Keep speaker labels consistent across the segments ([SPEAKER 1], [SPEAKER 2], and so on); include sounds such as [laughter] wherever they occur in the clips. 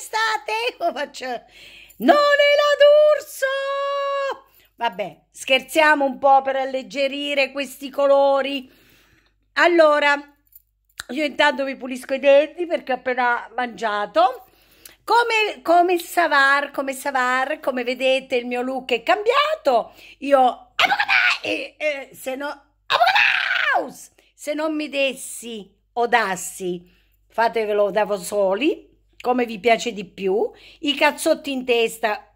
[SPEAKER 1] l'estate, [laughs] Non è la d'urso! Vabbè, scherziamo un po' per alleggerire questi colori. Allora, io intanto vi pulisco i denti perché ho appena mangiato. Come, come savar, come savar, come vedete il mio look è cambiato. Io, se, no, se non mi dessi o dassi, fatevelo da voi soli, come vi piace di più, i cazzotti in testa,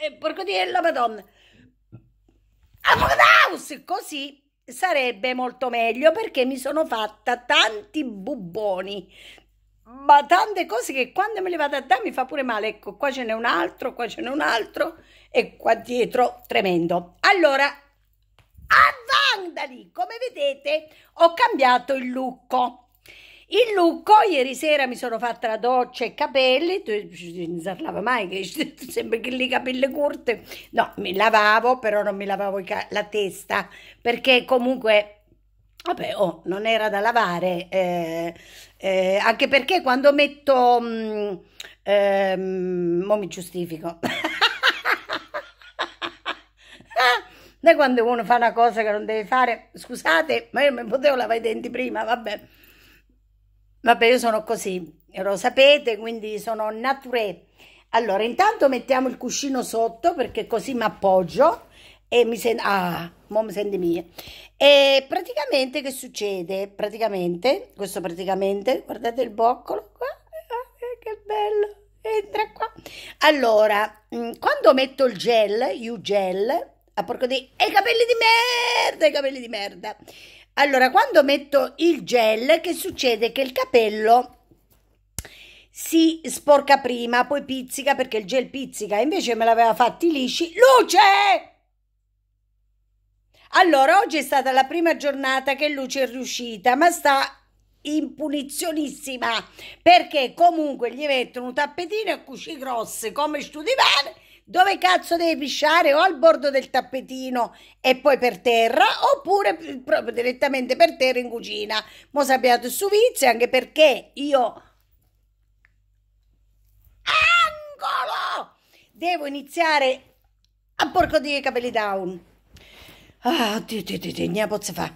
[SPEAKER 1] e porco di la madonna, Apodaus, così sarebbe molto meglio perché mi sono fatta tanti bubboni, ma tante cose che quando me le vado a dare mi fa pure male. Ecco, qua ce n'è un altro, qua ce n'è un altro e qua dietro tremendo. Allora, a Vandali, come vedete, ho cambiato il lucco il Lucco, ieri sera mi sono fatta la doccia e i capelli, non si lava mai, che [laughs] sembra che lì capelli corte. No, mi lavavo, però non mi lavavo la testa, perché comunque, vabbè, oh, non era da lavare, eh, eh, anche perché quando metto, mh, mm, eh, mo mi giustifico. Noi [laughs] quando uno fa una cosa che non deve fare, scusate, ma io non mi potevo lavare i denti prima, vabbè. Vabbè, io sono così, lo sapete, quindi sono nature. Allora, intanto mettiamo il cuscino sotto perché così mi appoggio e mi sento... Ah, mo mi sente mia. E praticamente che succede? Praticamente, questo praticamente, guardate il boccolo qua, eh, che bello, entra qua. Allora, mm, quando metto il gel, you gel, a porco di... E i capelli di merda, i capelli di merda. Allora, quando metto il gel, che succede? Che il capello si sporca prima, poi pizzica perché il gel pizzica, invece me l'aveva fatti lisci. Luce! Allora, oggi è stata la prima giornata che Luce è riuscita, ma sta in punizionissima perché comunque gli mettono un tappetino a cuci grosse come stu divano dove cazzo devi pisciare o al bordo del tappetino e poi per terra oppure proprio direttamente per terra in cucina. Mo sappiate il suo vizio anche perché io angolo devo iniziare a porco di capelli down. Ah, dio dio dio dio pozza fa.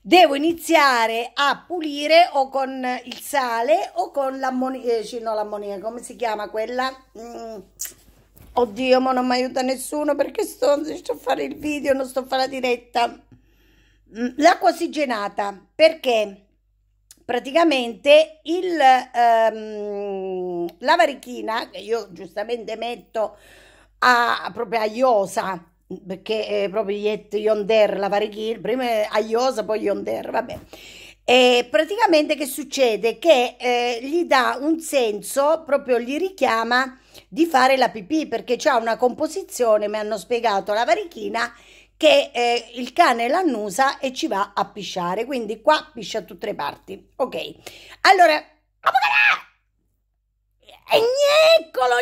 [SPEAKER 1] Devo iniziare a pulire o con il sale o con l'ammonia, eh, sì, no, l'ammonia, come si chiama quella? Mm Oddio, ma non mi aiuta nessuno perché sto, sto a fare il video, non sto a fare la diretta. Mm, l'acqua ossigenata, perché praticamente il, ehm, la varichina, che io giustamente metto a, proprio a iosa, perché è proprio yet yonder, la varichina, prima a iosa, poi yonder, vabbè. E praticamente che succede? Che eh, gli dà un senso, proprio gli richiama di fare la pipì perché c'è una composizione, mi hanno spiegato la varichina, che eh, il cane l'annusa e ci va a pisciare, quindi qua piscia a tutte le parti. Ok, allora... E Gneccolo,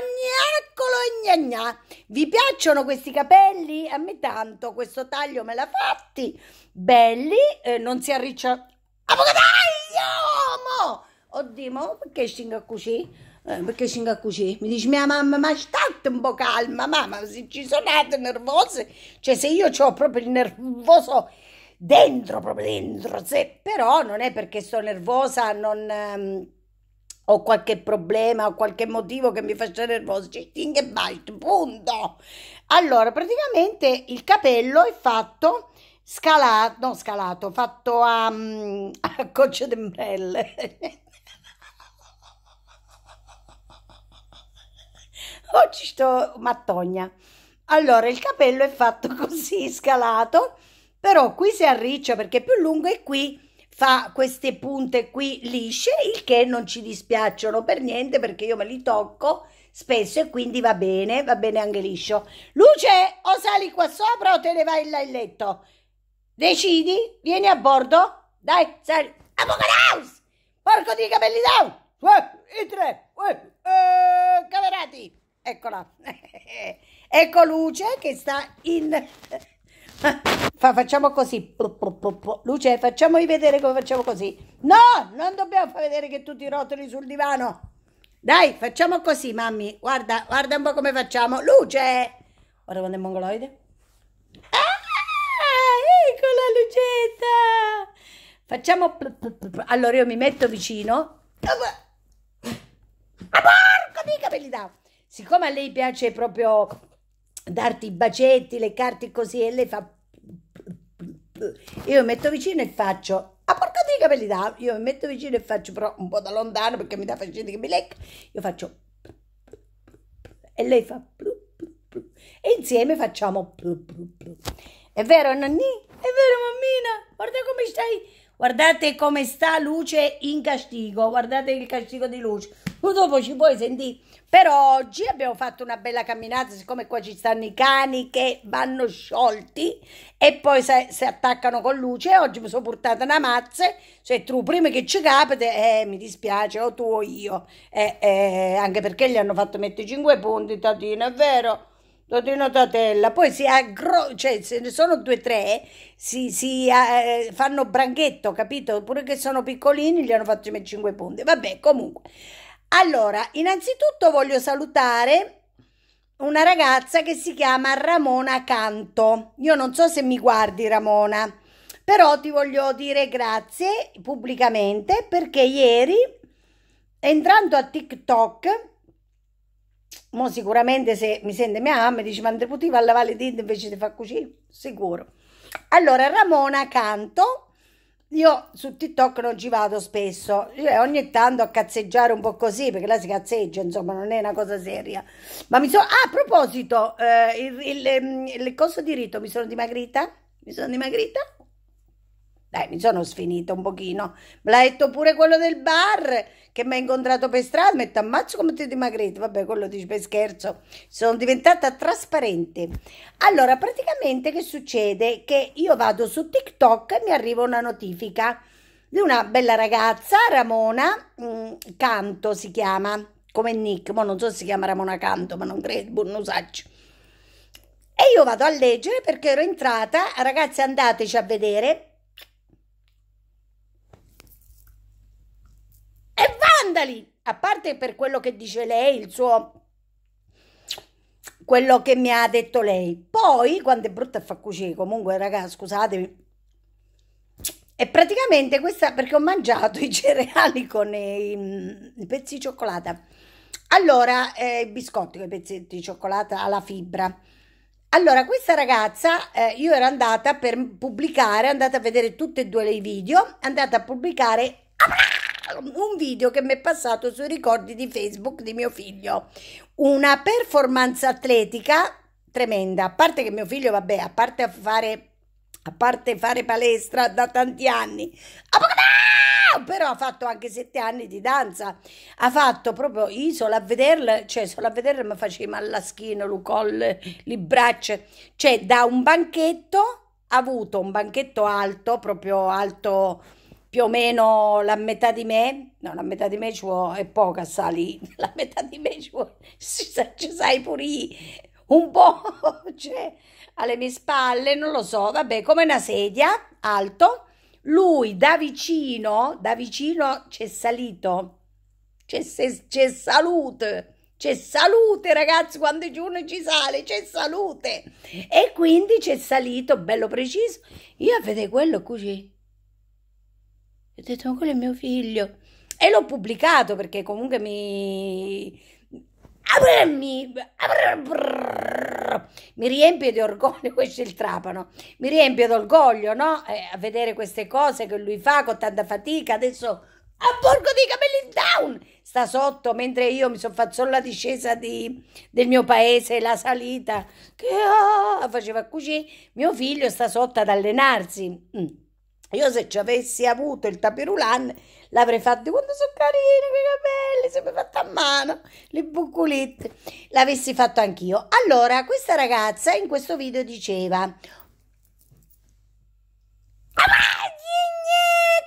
[SPEAKER 1] gneccolo, gnagna. Vi piacciono questi capelli? A me tanto, questo taglio me l'ha fatti. Belli, eh, non si arriccia... Avocataglio! Oddio, ma perché scinga così? Eh, perché ci così? Mi dice mia mamma, ma state un po' calma, mamma, se ci sono nate nervose, cioè se io ho proprio il nervoso dentro, proprio dentro, se, però non è perché sto nervosa, non... Um, ho qualche problema o qualche motivo che mi faccia nervoso, cioè sting punto. Allora, praticamente il capello è fatto scalato, no scalato, fatto a, mm, [laughs] a coccio d'embrelle. [laughs] Oggi sto mattogna. Allora, il capello è fatto [laughs] così scalato, però qui si arriccia perché è più lungo e qui fa queste punte qui lisce, il che non ci dispiacciono per niente perché io me li tocco spesso e quindi va bene, va bene anche liscio. Luce, o sali qua sopra o te ne vai là in letto. Decidi, vieni a bordo. Dai, sali. Apocalypse! Porco di capelli down! E tre, eh, camerati! eccola. [laughs] ecco Luce che sta in... [laughs] Fa, facciamo così. Luce, facciamoli vedere come facciamo così. No, non dobbiamo far vedere che tu ti rotoli sul divano. Dai, facciamo così, mammi. Guarda, guarda un po' come facciamo. Luce! Guarda quando è mongoloide. Ah, ecco la lucetta! Facciamo... Allora io mi metto vicino. Ah, porco mica me li davo! siccome a lei piace proprio darti i bacetti, leccarti così e lei fa io mi metto vicino e faccio a ah, porca di capelli da io mi metto vicino e faccio però un po' da lontano perché mi dà fastidio che mi lecca io faccio e lei fa e insieme facciamo è vero Nanni? è vero mammina guarda come stai Guardate come sta Luce in castigo, guardate il castigo di Luce. Tu dopo ci puoi sentire. Però oggi abbiamo fatto una bella camminata, siccome qua ci stanno i cani che vanno sciolti e poi si attaccano con Luce. Oggi mi sono portata una mazza, se tu prima che ci capite, eh, mi dispiace, o tu o io. Eh, eh, anche perché gli hanno fatto mettere 5 punti, Tatino, è vero? Totino Totella, poi si aggro, cioè se ne sono due o tre, si, si eh, fanno branchetto, capito? Pure che sono piccolini, gli hanno fatto cinque punti. Vabbè, comunque. Allora, innanzitutto voglio salutare una ragazza che si chiama Ramona Canto. Io non so se mi guardi Ramona, però ti voglio dire grazie pubblicamente perché ieri entrando a TikTok Mo sicuramente se mi sente mia mamma dice ma non potevi lavare le dita invece di far cucire? Sicuro. Allora Ramona canto, io su TikTok non ci vado spesso, io ogni tanto a cazzeggiare un po' così, perché là si cazzeggia, insomma, non è una cosa seria. Ma mi sono... Ah, a proposito, eh, il, il, ehm, il, il coso di rito mi sono dimagrita? Mi sono dimagrita? Dai, mi sono sfinita un pochino. Me l'ha detto pure quello del bar che mi ha incontrato per strada. Mi ha detto, ammazzo come ti dimagrite. Vabbè, quello dice per scherzo. Sono diventata trasparente. Allora, praticamente che succede? Che io vado su TikTok e mi arriva una notifica di una bella ragazza, Ramona mh, mm, Canto si chiama, come Nick. Ma non so se si chiama Ramona Canto, ma non credo, boh, non saccio. E io vado a leggere perché ero entrata, ragazzi andateci a vedere, e vandali! A parte per quello che dice lei, il suo quello che mi ha detto lei. Poi, quando è brutta fa cucire, comunque, raga, scusatemi. E praticamente questa, perché ho mangiato i cereali con i, mm, i pezzi di cioccolata. Allora, eh, i biscotti con i pezzi di cioccolata alla fibra. Allora, questa ragazza, eh, io ero andata per pubblicare, andata a vedere tutti e due i video, andata a pubblicare un video che mi è passato sui ricordi di Facebook di mio figlio. Una performance atletica tremenda, a parte che mio figlio, vabbè, a parte fare, a parte fare palestra da tanti anni, però ha fatto anche sette anni di danza, ha fatto proprio io solo a vederla, cioè solo a vederla mi faceva la schiena, lo le braccia, cioè da un banchetto ha avuto un banchetto alto, proprio alto più o meno la metà di me, no, la metà di me ci vuole, è poca sali, [laughs] la metà di me ci vuole, ci sai pure un po', [laughs] cioè, alle mie spalle, non lo so, vabbè, come una sedia, alto, lui da vicino, da vicino c'è salito, c'è, c'è salute, c'è salute ragazzi, quando giorno ci sale, c'è salute, e quindi c'è salito, bello preciso, io a vedere quello così, ho detto, ma quello è mio figlio. E l'ho pubblicato perché comunque mi... Mi, mi riempie di orgoglio, [laughs] questo è il trapano, mi riempie d'orgoglio, no? Eh, a vedere queste cose che lui fa con tanta fatica, adesso a ah, Borgo dei Capelli Down sta sotto, mentre io mi sono fatto solo la discesa di, del mio paese, la salita, che oh, faceva così, mio figlio sta sotto ad allenarsi. Mm. Io se ci avessi avuto il tapirulan l'avrei fatto quando sono carini quei capelli, si mi fatta a mano, le buculette, l'avessi fatto anch'io. Allora, questa ragazza in questo video diceva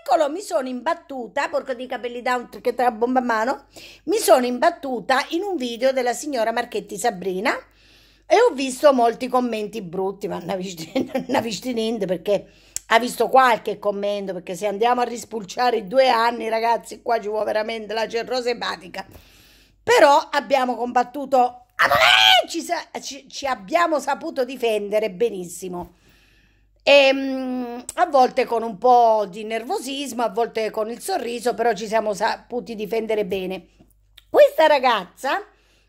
[SPEAKER 1] Eccolo, mi sono imbattuta, porco di capelli down che tra bomba a mano, mi sono imbattuta in un video della signora Marchetti Sabrina e ho visto molti commenti brutti, ma non ho [laughs] visto niente perché ha visto qualche commento perché se andiamo a rispulciare i due anni ragazzi qua ci vuole veramente la cerrosa epatica però abbiamo combattuto ah, ci, ci, ci abbiamo saputo difendere benissimo e, ehm, a volte con un po' di nervosismo, a volte con il sorriso, però ci siamo saputi difendere bene. Questa ragazza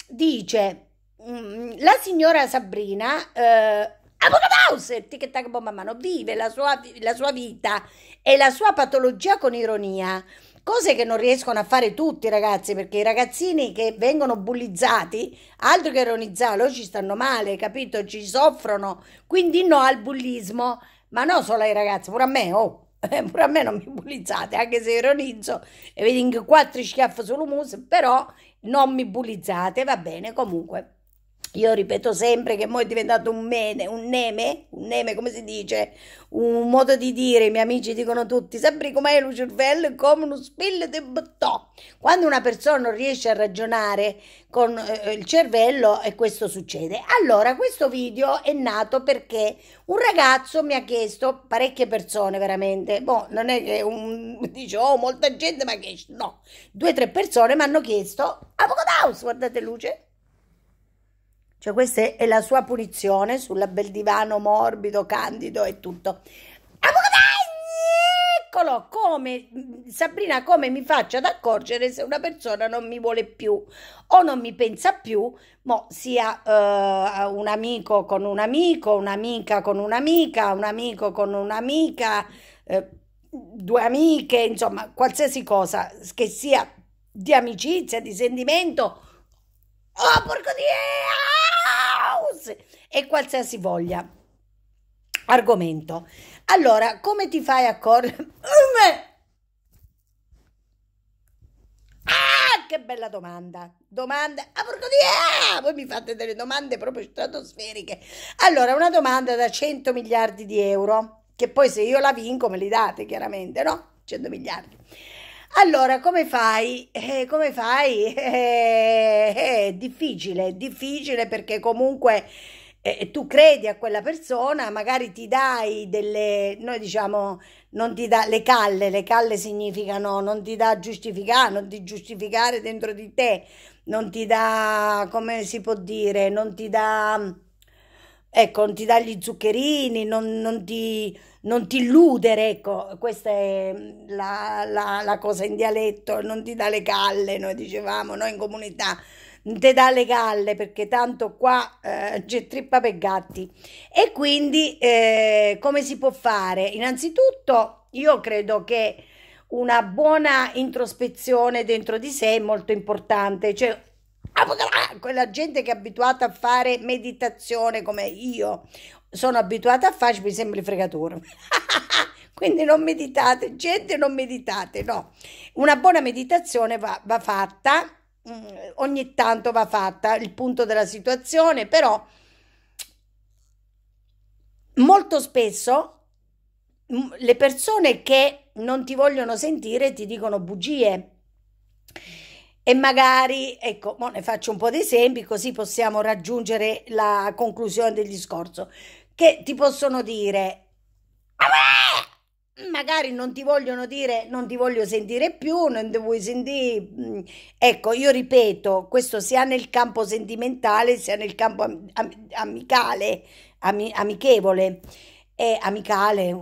[SPEAKER 1] dice, mm, la signora Sabrina eh, Abuchadauser, tic-tac, bomba mano, vive la sua, la sua vita e la sua patologia con ironia cose che non riescono a fare tutti i ragazzi perché i ragazzini che vengono bullizzati altro che ironizzare, loro ci stanno male capito ci soffrono quindi no al bullismo ma non solo ai ragazzi pure a me oh [laughs] eh, pure a me non mi bullizzate anche se ironizzo e vedi che quattro schiaffi sull'humus, però non mi bullizzate va bene comunque io ripeto sempre che mo è diventato un meme, un neme, un neme come si dice, un modo di dire, i miei amici dicono tutti, sempre come è lo cervello come uno spillo di bottò. Quando una persona non riesce a ragionare con eh, eh il cervello e eh, questo succede. Allora, questo video è nato perché un ragazzo mi ha chiesto, parecchie persone veramente, boh, non è che un, [laughs] dice, oh, molta gente mi ha chiesto, no, due o tre persone mi hanno chiesto, a avvocato house, guardate luce, cioè questa è la sua punizione sulla bel divano morbido, candido e tutto. Eccolo come Sabrina come mi faccio ad accorgere se una persona non mi vuole più o non mi pensa più, mo sia uh, un amico con un amico, un'amica con un'amica, un amico con un'amica, eh, due amiche, insomma, qualsiasi cosa che sia di amicizia, di sentimento Oh, porco di... E qualsiasi voglia. Argomento. Allora, come ti fai a correre? Ah, che bella domanda. Domanda. Ah, porco di... Ah, voi mi fate delle domande proprio stratosferiche. Allora, una domanda da 100 miliardi di euro, che poi se io la vinco me li date, chiaramente, no? 100 miliardi. Allora, come fai? Eh, come fai? [laughs] Eh, eh, è difficile, difficile perché comunque eh, eh, tu credi a quella persona, magari ti dai delle, noi diciamo, non ti dà le calle, le calle significano non ti dà giustificare, non ti giustificare dentro di te, non ti dà, come si può dire, non ti dà Ecco, non ti dà gli zuccherini, non, non, ti, non ti illudere, ecco, questa è mm, la, la, la, cosa in dialetto, non ti dà le galle, noi dicevamo, noi in comunità, non ti dà le galle perché tanto qua eh, c'è trippa per gatti. E quindi eh, come si può fare? Innanzitutto io credo che una buona introspezione dentro di sé è molto importante, cioè Ah, quella gente che è abituata a fare meditazione come io sono abituata a fare, mi sembra fregatura. [laughs] Quindi non meditate, gente, non meditate, no. Una buona meditazione va, va fatta, mm, ogni tanto va fatta, il punto della situazione, però molto spesso mm, le persone che non ti vogliono sentire ti dicono bugie e magari, ecco, ne faccio un po' di esempi così possiamo raggiungere la conclusione del discorso, che ti possono dire, ah, magari non ti vogliono dire, non ti voglio sentire più, non ti vuoi sentire, mm, ecco, io ripeto, questo sia nel campo sentimentale, sia nel campo am- am- amicale, ami- amichevole, e amicale,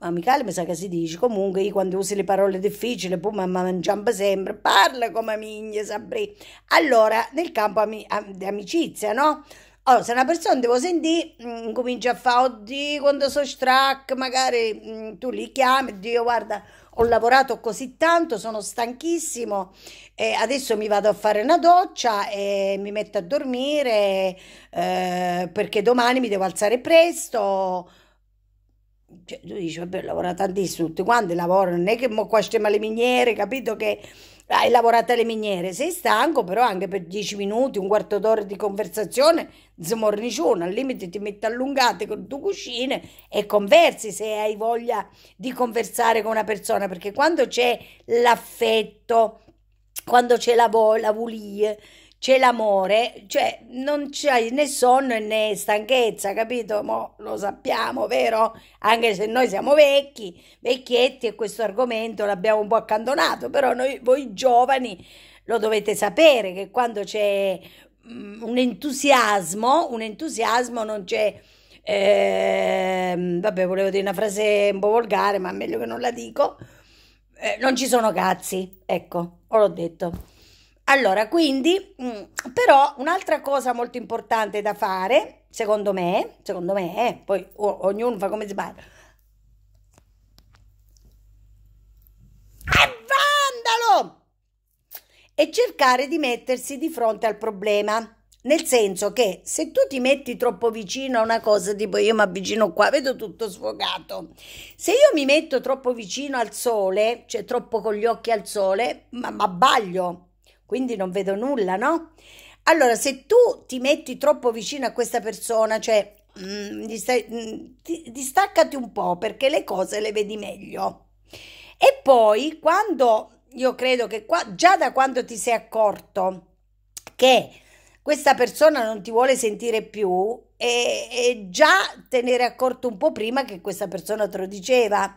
[SPEAKER 1] amicale mi sa che si dice, comunque io quando uso le parole difficili, poi boh, mi mangiamo sempre, parla come miglia, saprei. Allora, nel campo ami- am- di amicizia, no? Allora, se una persona devo sentire, mh, mm, comincia a fare, oddio, quando sono strac magari mh, mm, tu li chiami, Dio, guarda, ho lavorato così tanto, sono stanchissimo, e adesso mi vado a fare una doccia e mi metto a dormire eh, perché domani mi devo alzare presto cioè, tu dici, vabbè, lavora tantissimo, tutti quanti lavorano, non è che mo qua stiamo alle miniere, capito che hai lavorato alle miniere, sei stanco, però anche per dieci minuti, un quarto d'ora di conversazione, smornicione, al limite ti metti allungate con tu cuscine e conversi se hai voglia di conversare con una persona, perché quando c'è l'affetto, quando c'è la, vo- la volia, c'è l'amore, cioè non c'è né sonno né stanchezza, capito? Mo lo sappiamo, vero? Anche se noi siamo vecchi, vecchietti e questo argomento l'abbiamo un po' accantonato, però noi, voi giovani lo dovete sapere che quando c'è mm, un entusiasmo, un entusiasmo non c'è... Eh, vabbè, volevo dire una frase un po' volgare, ma meglio che non la dico. Eh, non ci sono cazzi, ecco, l'ho detto. Allora, quindi, mm, però un'altra cosa molto importante da fare, secondo me, secondo me, eh, poi o, ognuno fa come sbaglia. È vandalo! E cercare di mettersi di fronte al problema. Nel senso che se tu ti metti troppo vicino a una cosa, tipo io mi avvicino qua, vedo tutto sfogato. Se io mi metto troppo vicino al sole, cioè troppo con gli occhi al sole, ma, ma baglio, quindi non vedo nulla, no? Allora, se tu ti metti troppo vicino a questa persona, cioè mh, dist- mh, distaccati un po' perché le cose le vedi meglio. E poi, quando io credo che qua, già da quando ti sei accorto che questa persona non ti vuole sentire più, è, e già te ne eri accorto un po' prima che questa persona te lo diceva.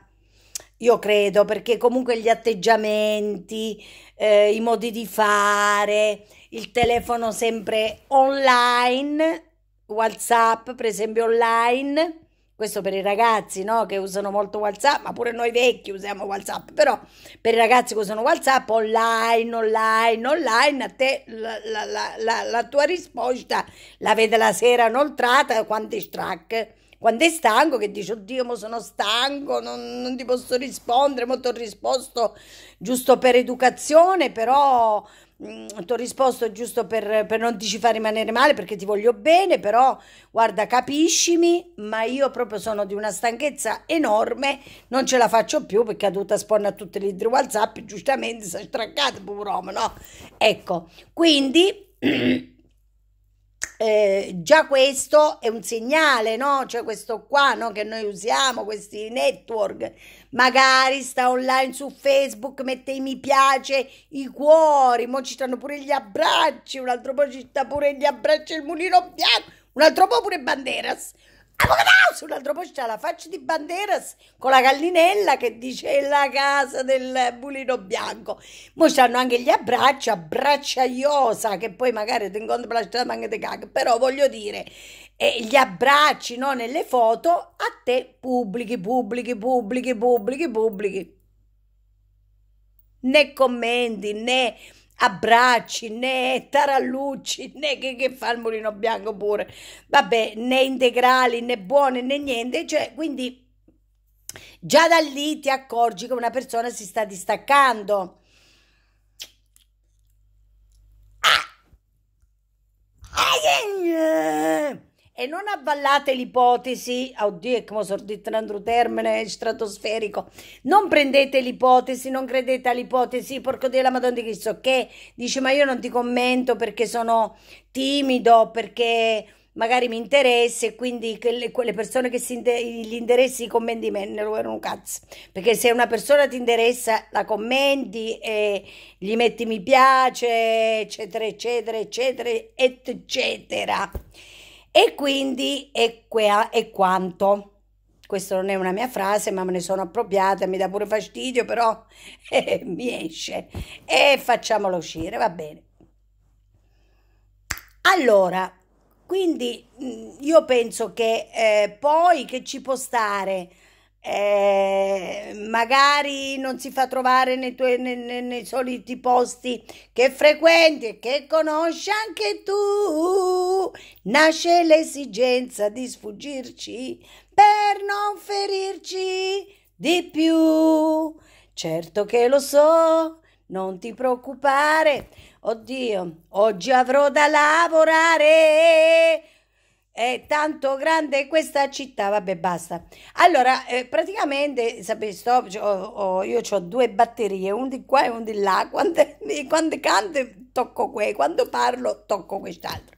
[SPEAKER 1] Io credo perché comunque gli atteggiamenti, eh, i modi di fare, il telefono sempre online, WhatsApp per esempio online, questo per i ragazzi no? che usano molto WhatsApp, ma pure noi vecchi usiamo WhatsApp, però per i ragazzi che usano WhatsApp online, online, online, a te la, la, la, la tua risposta la vede la sera inoltrata, quante stracche quando è stanco che dice oddio mo sono stanco non, non ti posso rispondere mo ti ho risposto giusto per educazione però mm, ti ho risposto giusto per, per, non ti ci far rimanere male perché ti voglio bene, però guarda, capiscimi, ma io proprio sono di una stanchezza enorme, non ce la faccio più perché è dovuta sporna a tutti gli idri WhatsApp, giustamente si è straccato pure uomo, no? Ecco, quindi [clears throat] eh, già questo è un segnale, no? Cioè questo qua, no? Che noi usiamo, questi network. Magari sta online su Facebook, mette i mi piace, i cuori, mo ci stanno pure gli abbracci, un altro po' ci sta pure gli abbracci, il mulino bianco, un altro po' pure banderas. Allora, un altro posto c'è la faccia di Banderas con la gallinella che dice la casa del bulino bianco. Mo c'hanno anche gli abbracci, abbracciaiosa, che poi magari ti incontri per la strada anche te caga. Però voglio dire, eh, gli abbracci no, nelle foto a te pubblichi, pubblichi, pubblichi, pubblichi, pubblichi. Né commenti, né abbracci, né tarallucci, né che, che, fa il mulino bianco pure, vabbè, né integrali, né buone, né niente, cioè, quindi già da lì ti accorgi che una persona si sta distaccando. Ah. Ah, eh! yeah, e non avvallate l'ipotesi, oddio, è come sordite un altro termine stratosferico, non prendete l'ipotesi, non credete all'ipotesi, porco Dio la Madonna di Cristo, che dice ma io non ti commento perché sono timido, perché magari mi interessa e quindi quelle, quelle persone che si inter- gli interessi i commenti me ne lo un cazzo perché se una persona ti interessa la commenti e gli metti mi piace eccetera eccetera eccetera eccetera e quindi è, qua, è quanto. Questa non è una mia frase, ma me ne sono appropriata, mi dà pure fastidio, però eh, [laughs] mi esce. E facciamolo uscire, va bene. Allora, quindi mm, io penso che eh, poi che ci può stare eh, magari non si fa trovare nei, tuoi, nei, nei, nei soliti posti che frequenti e che conosci anche tu, nasce l'esigenza di sfuggirci per non ferirci di più. Certo che lo so, non ti preoccupare. Oddio, oggi avrò da lavorare è tanto grande questa città, vabbè basta. Allora, eh, praticamente, sapete, sto, ho, ho, io ho due batterie, un di qua e un di là. Quando, quando canto tocco questo, quando parlo tocco quest'altro.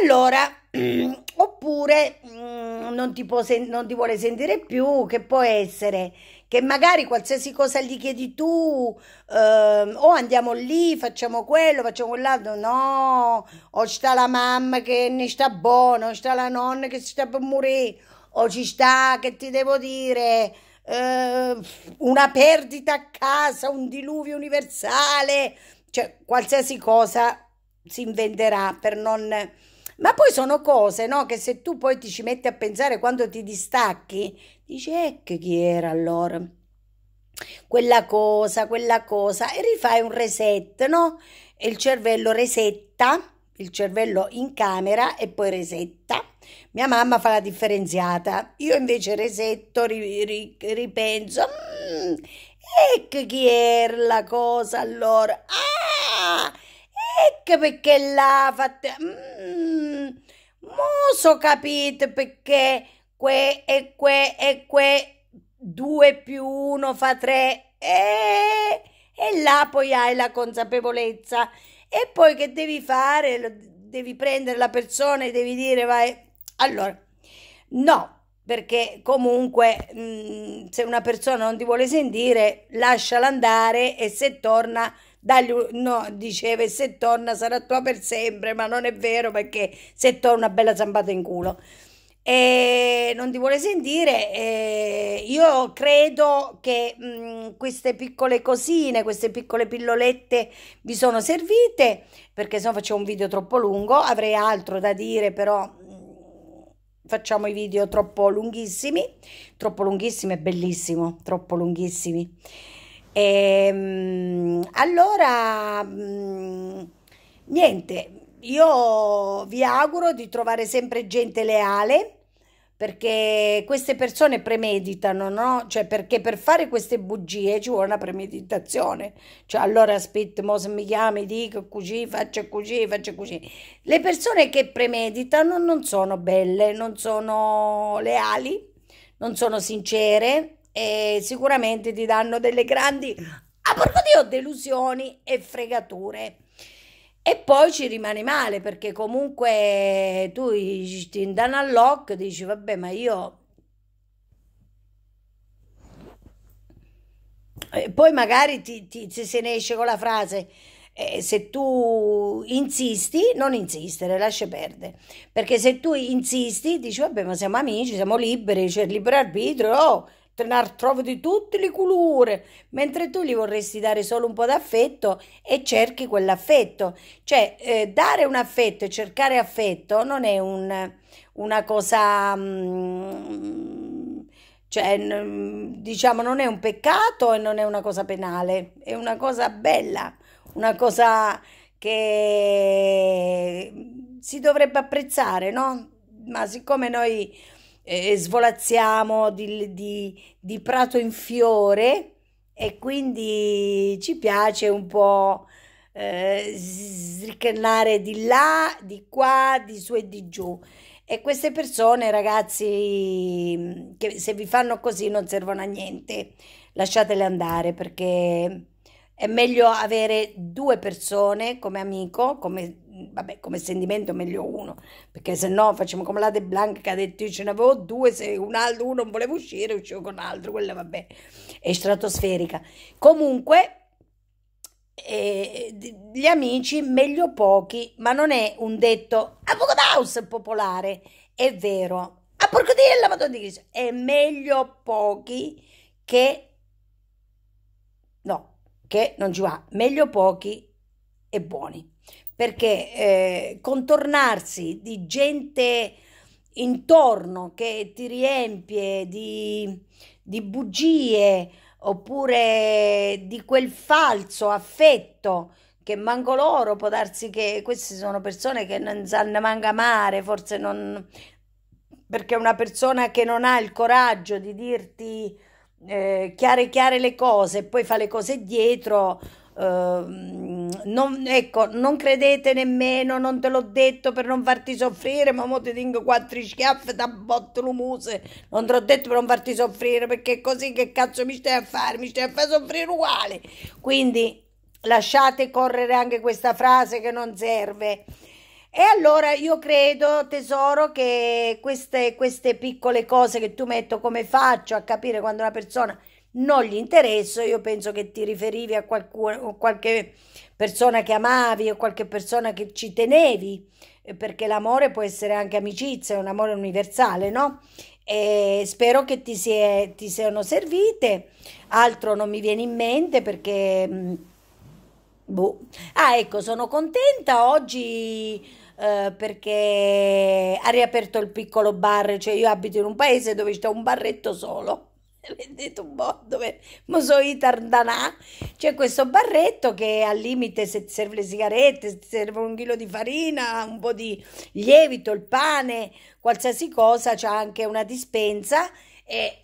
[SPEAKER 1] Allora, [clears throat] oppure mm, non, ti può, non ti vuole sentire più, che può essere che magari qualsiasi cosa gli chiedi tu, ehm, o oh, andiamo lì, facciamo quello, facciamo quell'altro, no, o sta la mamma che ne sta buona, o sta la nonna che si sta per morire, o ci sta, che ti devo dire, eh, una perdita a casa, un diluvio universale, cioè qualsiasi cosa si inventerà per non ma poi sono cose no, che se tu poi ti ci metti a pensare quando ti distacchi, dici ecco chi era allora. Quella cosa, quella cosa, e rifai un reset, no? E il cervello resetta, il cervello in camera e poi resetta. Mia mamma fa la differenziata, io invece resetto, ri, ri, ripenso, mm, ecco chi era la cosa allora, ah, ecco perché l'ha fatta. Mm. Muso capite perché que e que e que 2 più 1 fa 3 e, e là poi hai la consapevolezza e poi che devi fare? Devi prendere la persona e devi dire vai allora no perché comunque mh, mhmm, se una persona non ti vuole sentire lasciala andare e se torna dagli, no, diceva, e se torna sarà tua per sempre, ma non è vero perché se torna una bella zampata in culo. E non ti vuole sentire, e io credo che mh, mhmm, queste piccole cosine, queste piccole pillolette vi sono servite, perché se no facevo un video troppo lungo, avrei altro da dire, però mhmm, facciamo i video troppo lunghissimi, troppo lunghissimi è bellissimo, troppo lunghissimi. E, ehm, allora, mm, niente, io vi auguro di trovare sempre gente leale perché queste persone premeditano, no? Cioè, perché per fare queste bugie ci vuole una premeditazione. Cioè, allora aspetta, mo se mi chiami, dico così, faccio così, faccio così. Le persone che premeditano non sono belle, non sono leali, non sono sincere, e sicuramente ti danno delle grandi, a porco Dio, delusioni e fregature. E poi ci rimane male perché comunque tu ti danno all'occhio e dici vabbè ma io... E poi magari ti, ti, se ne esce con la frase eh, se tu insisti, non insistere, lascia perdere. Perché se tu insisti, dici vabbè ma siamo amici, siamo liberi, c'è cioè il libero arbitrio, oh, trovi di tutte le colore, mentre tu gli vorresti dare solo un po' d'affetto e cerchi quell'affetto. Cioè, eh, dare un affetto e cercare affetto non è un, una cosa... Mm, cioè, diciamo, non è un peccato e non è una cosa penale, è una cosa bella, una cosa che si dovrebbe apprezzare, no? Ma siccome noi eh, svolazziamo di, di, di prato in fiore e quindi ci piace un po' eh, sricchellare di là, di qua, di su e di giù. E queste persone, ragazzi, mm, che se vi fanno così non servono a niente, lasciatele andare perché è meglio avere due persone come amico, come Mm, vabbè, come sentimento meglio uno, perché se no facciamo come la De Blanca che ha detto io ce ne avevo due, se un altro, uno non voleva uscire, uscivo con l'altro, quella vabbè, è stratosferica. Comunque, eh, gli amici meglio pochi, ma non è un detto a poco house popolare, è vero. A porco dire la Madonna di Cristo, è meglio pochi che no, che non ci va, meglio pochi e buoni perché eh, contornarsi di gente intorno che ti riempie di, di bugie oppure di quel falso affetto che manco loro, può darsi che queste sono persone che non sanno manca amare, forse non... perché una persona che non ha il coraggio di dirti eh, chiare chiare le cose e poi fa le cose dietro Ehm, non, ecco, non credete nemmeno, non te l'ho detto per non farti soffrire, ma mo ti dico quattro schiaffe da botto lumuse. Non te l'ho detto per non farti soffrire, perché così che cazzo mi stai a fare? Mi stai a fare soffrire uguale. Quindi lasciate correre anche questa frase che non serve. E allora io credo, tesoro, che queste, queste piccole cose che tu metto come faccio a capire quando una persona non gli interesso, io penso che ti riferivi a qualcuno, qualche persona che amavi o qualche persona che ci tenevi, eh, perché l'amore può essere anche amicizia, è un amore universale, no? E spero che ti, sia, ti siano servite, altro non mi viene in mente perché... Mm, boh. Ah, ecco, sono contenta oggi... Uh, perché ha riaperto il piccolo bar, cioè io abito in un paese dove c'è un barretto solo. Vedete un po' dove mo so i tardanà. C'è questo barretto che al limite se ti serve le sigarette, se ti serve un chilo di farina, un po' di lievito, il pane, qualsiasi cosa, c'è anche una dispensa e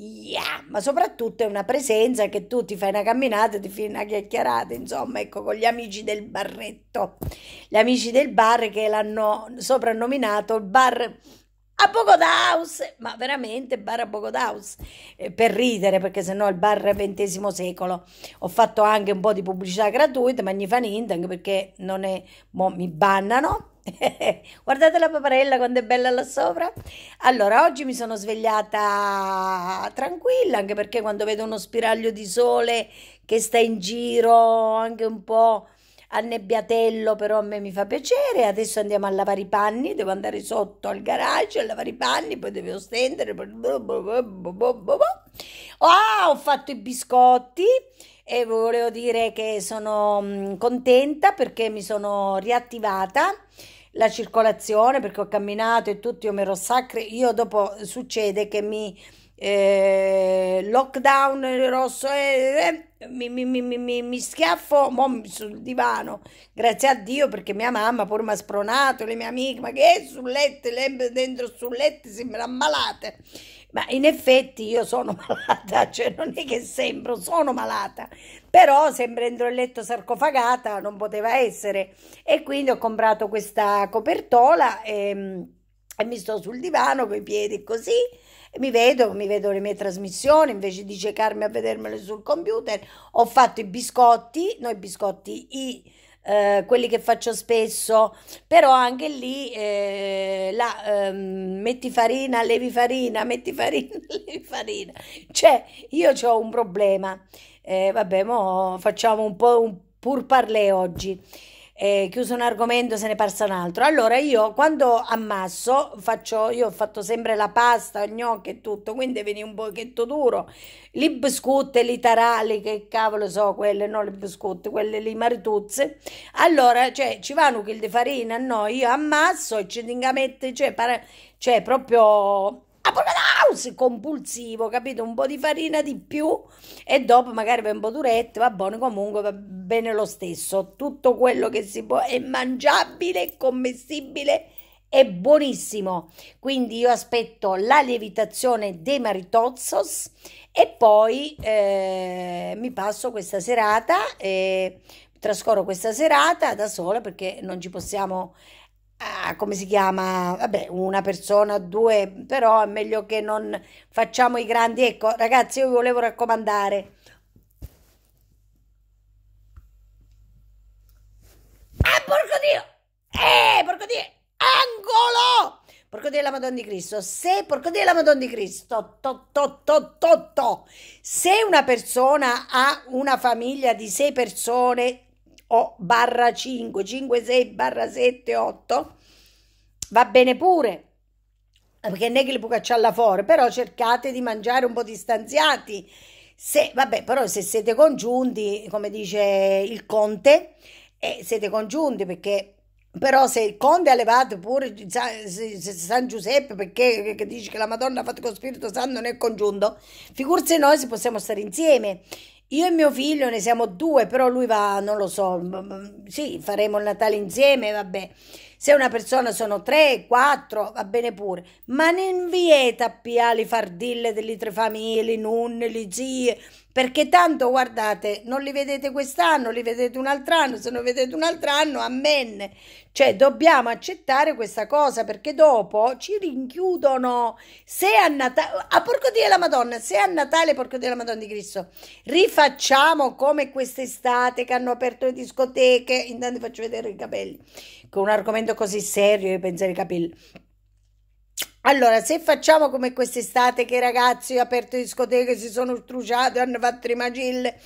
[SPEAKER 1] Yeah! Ma soprattutto è una presenza che tu ti fai una camminata, ti fai una chiacchierata, insomma, ecco, con gli amici del barretto. Gli amici del bar che l'hanno soprannominato il bar a Bogodaus, ma veramente bar a Bogodaus, eh, per ridere perché sennò il bar è XX secolo. Ho fatto anche un po' di pubblicità gratuita, ma gli fa niente anche perché non è, mo mi bannano. [laughs] Guardate la paparella quanto è bella là sopra. Allora, oggi mi sono svegliata tranquilla, anche perché quando vedo uno spiraglio di sole che sta in giro anche un po' annebbiatello però a me mi fa piacere, adesso andiamo a lavare i panni, devo andare sotto al garage a lavare i panni, poi devo stendere. Ah, ho fatto i biscotti e volevo dire che sono mm, contenta perché mi sono riattivata la circolazione perché ho camminato e tutto, io mi ero sacre, io dopo succede che mi eh, lockdown rosso eh, eh, mi, mi, mi, mi, schiaffo sul divano, grazie a Dio perché mia mamma pur mi ha spronato, le mie amiche, ma che è sul letto, le, dentro sul letto sembra ammalate. Ma in effetti io sono [laughs] malata, cioè non è che sembro, sono malata, però sembra entro il letto sarcofagata, non poteva essere. E quindi ho comprato questa copertola e, ehm, e mi sto sul divano con i piedi così mi vedo, mi vedo le mie trasmissioni invece di cercarmi a vedermele sul computer. Ho fatto i biscotti, noi biscotti, i, eh, quelli che faccio spesso, però anche lì eh, la, eh, metti farina, levi farina, metti farina, [laughs] levi farina. Cioè, io ho un problema. Eh, vabbè, mo facciamo un po' un pur parlé oggi eh, chiuso un argomento se ne passa un altro. Allora io quando ammasso faccio, io ho fatto sempre la pasta, gnocchi e tutto, quindi viene un pochetto duro. Li biscotti, li tarali, che cavolo so quelle, no le biscotti, quelle li marituzze. Allora, cioè, ci vanno che il di farina, no, io ammasso e ci dingamette, cioè, para, cioè proprio Ah, a house compulsivo, capito? Un po' di farina di più e dopo magari un po' duretto, va buono comunque, va bene lo stesso. Tutto quello che si può è mangiabile, commestibile e buonissimo. Quindi io aspetto la lievitazione dei maritozzos e poi eh, mi passo questa serata e trascorro questa serata da sola perché non ci possiamo Ah, come si chiama? Vabbè, una persona, due, però è meglio che non facciamo i grandi. Ecco, ragazzi, io vi volevo raccomandare. Ah, porco Dio! Eh, porco Dio! Angolo! Porco Dio la Madonna di Cristo, se porco Dio la Madonna di Cristo, to, to, to, to, to. se una persona ha una famiglia di sei persone, o barra 5, 5, 6, barra 7, 8, va bene pure, perché non è che le può cacciare là fuori, però cercate di mangiare un po' distanziati. Se, vabbè, però se siete congiunti, come dice il conte, eh, siete congiunti perché però se il conte ha levato pure San Giuseppe perché che dice che la Madonna ha fatto con Spirito Santo non è congiunto, figurse noi se possiamo stare insieme. Io e mio figlio ne siamo due, però lui va, non lo so, sì, faremo il Natale insieme, vabbè. Se una persona sono tre, quattro, va bene pure. Ma non vieta a piali fardille delle tre famiglie, nonne, le zie, perché tanto guardate, non li vedete quest'anno, li vedete un altro anno, se non vedete un altro anno, amen. Cioè dobbiamo accettare questa cosa perché dopo ci rinchiudono. Se a Natale, a porco Dio la Madonna, se a Natale, porco Dio la Madonna di Cristo, rifacciamo come quest'estate che hanno aperto le discoteche, intanto vi faccio vedere i capelli, con un argomento così serio, io penso ai capelli allora, se facciamo come quest'estate che i ragazzi hanno aperto discoteche, si sono struciati, hanno fatto le magille,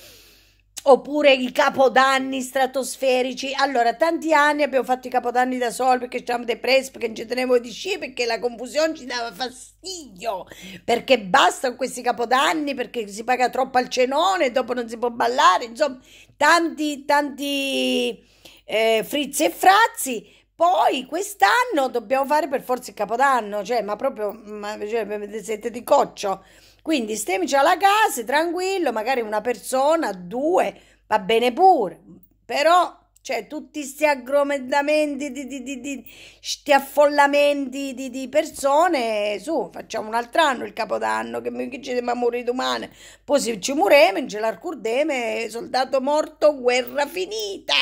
[SPEAKER 1] oppure i capodanni stratosferici, allora tanti anni abbiamo fatto i capodanni da soli perché c'erano dei depressi, perché non ci tenevo di sci, perché la confusione ci dava fastidio, perché basta questi capodanni, perché si paga troppo al cenone, dopo non si può ballare, insomma, tanti, tanti eh, frizzi e frazzi poi quest'anno dobbiamo fare per forza il capodanno, cioè, ma proprio ma, cioè, siete di coccio. Quindi stemici alla casa, tranquillo, magari una persona, due, va bene pure. Però, cioè, tutti questi aggromendamenti, di, di, di, di, sti affollamenti di, di persone, su, facciamo un altro anno il Capodanno, che, mi, che ci dobbiamo morire domani. Poi se ci muriamo, ce l'arcurdeme, soldato morto, guerra finita!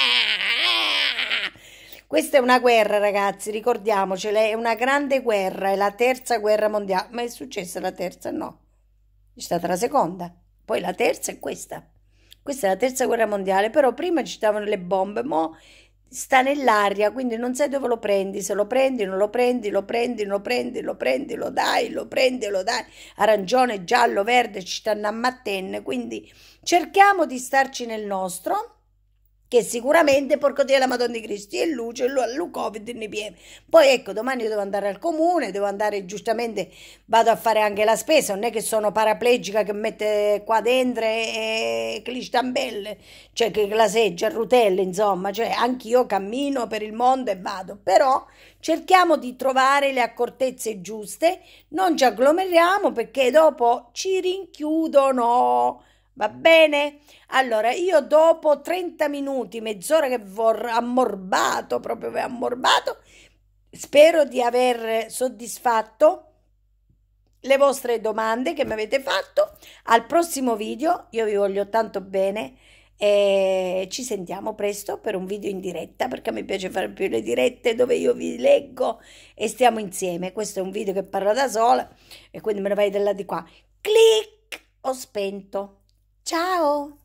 [SPEAKER 1] Questa è una guerra, ragazzi, ricordiamocela, è una grande guerra, è la terza guerra mondiale. Ma è successa la terza? No. È stata la seconda, poi la terza è questa. Questa è la terza guerra mondiale, però prima ci stavano le bombe, mo sta nell'aria, quindi non sai dove lo prendi, se lo prendi, non lo prendi, lo prendi, non lo prendi, lo prendi, lo dai, lo prendi, lo dai, arancione, giallo, verde, ci stanno a mattenne, quindi cerchiamo di starci nel nostro che sicuramente Porco Dio la Madonna di Cristo e Luce, cioè il Covid ne pieno. Poi ecco, domani devo andare al comune, devo andare giustamente, vado a fare anche la spesa, non è che sono paraplegica che mette qua dentro e, clistambelle, cioè che claseggia, rutelle, insomma, cioè anch'io cammino per il mondo e vado, però cerchiamo di trovare le accortezze giuste, non ci agglomeriamo perché dopo ci rinchiudono. Va bene? Allora, io dopo 30 minuti, mezz'ora che ho ammorbato, proprio ammorbato, spero di aver soddisfatto le vostre domande che mi avete fatto. Al prossimo video, io vi voglio tanto bene e ci sentiamo presto per un video in diretta perché mi piace fare più le dirette dove io vi leggo e stiamo insieme. Questo è un video che parla da sola e quindi me ne vai della di qua. Clic! Ho spento. Ciao!